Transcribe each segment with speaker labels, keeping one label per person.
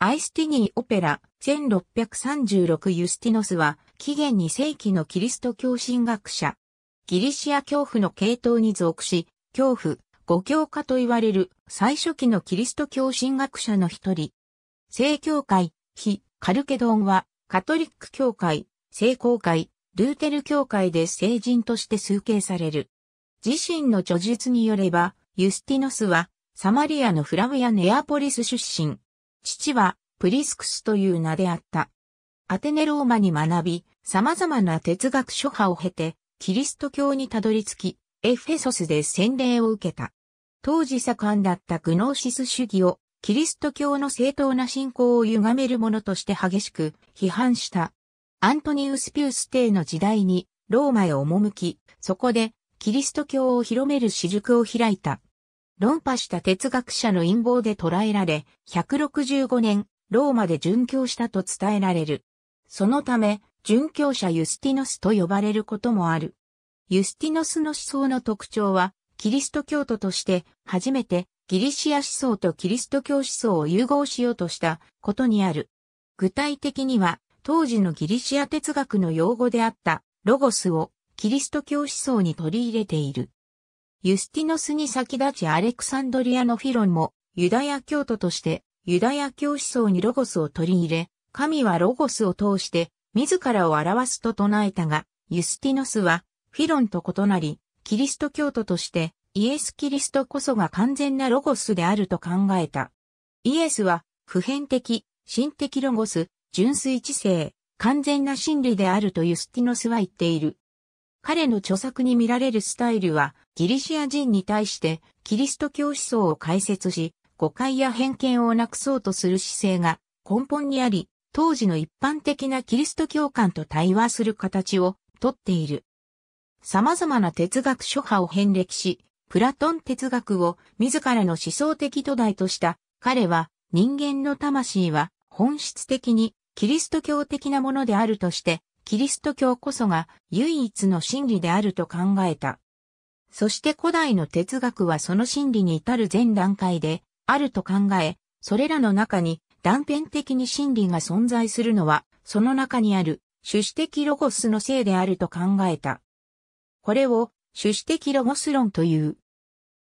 Speaker 1: アイスティニーオペラ1636ユスティノスは紀元2世紀のキリスト教神学者。ギリシア教父の系統に属し、教父、五教家と言われる最初期のキリスト教神学者の一人。聖教会、非カルケドンはカトリック教会、聖公会、ルーテル教会で聖人として崇敬される。自身の著述によれば、ユスティノスはサマリアのフラムやネアポリス出身。父はプリスクスという名であった。アテネローマに学び、様々な哲学諸派を経て、キリスト教にたどり着き、エフェソスで洗礼を受けた。当時盛んだったグノーシス主義を、キリスト教の正当な信仰を歪めるものとして激しく批判した。アントニウス・ピュース帝の時代にローマへ赴き、そこでキリスト教を広める私塾を開いた。論破した哲学者の陰謀で捕らえられ、165年、ローマで殉教したと伝えられる。そのため、殉教者ユスティノスと呼ばれることもある。ユスティノスの思想の特徴は、キリスト教徒として、初めてギリシア思想とキリスト教思想を融合しようとしたことにある。具体的には、当時のギリシア哲学の用語であったロゴスをキリスト教思想に取り入れている。ユスティノスに先立ちアレクサンドリアのフィロンも、ユダヤ教徒として、ユダヤ教思想にロゴスを取り入れ、神はロゴスを通して、自らを表すと唱えたが、ユスティノスは、フィロンと異なり、キリスト教徒として、イエス・キリストこそが完全なロゴスであると考えた。イエスは、普遍的、神的ロゴス、純粋知性、完全な真理であるとユスティノスは言っている。彼の著作に見られるスタイルは、ギリシア人に対してキリスト教思想を解説し、誤解や偏見をなくそうとする姿勢が根本にあり、当時の一般的なキリスト教観と対話する形をとっている。様々な哲学諸派を遍歴し、プラトン哲学を自らの思想的土台とした彼は人間の魂は本質的にキリスト教的なものであるとしてキリスト教こそが唯一の真理であると考えた。そして古代の哲学はその真理に至る全段階であると考え、それらの中に断片的に真理が存在するのは、その中にある主旨的ロゴスのせいであると考えた。これを主旨的ロゴス論という。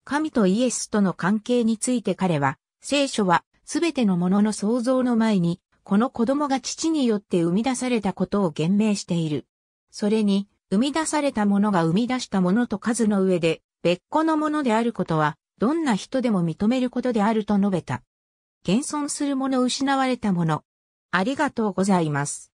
Speaker 1: 神とイエスとの関係について彼は、聖書はすべてのものの創造の前にこの子供が父によって生み出されたことを言明している。それに、生み出されたものが生み出したものと数の上で、別個のものであることは、どんな人でも認めることであると述べた。現存するもの失われたもの。ありがとうございます。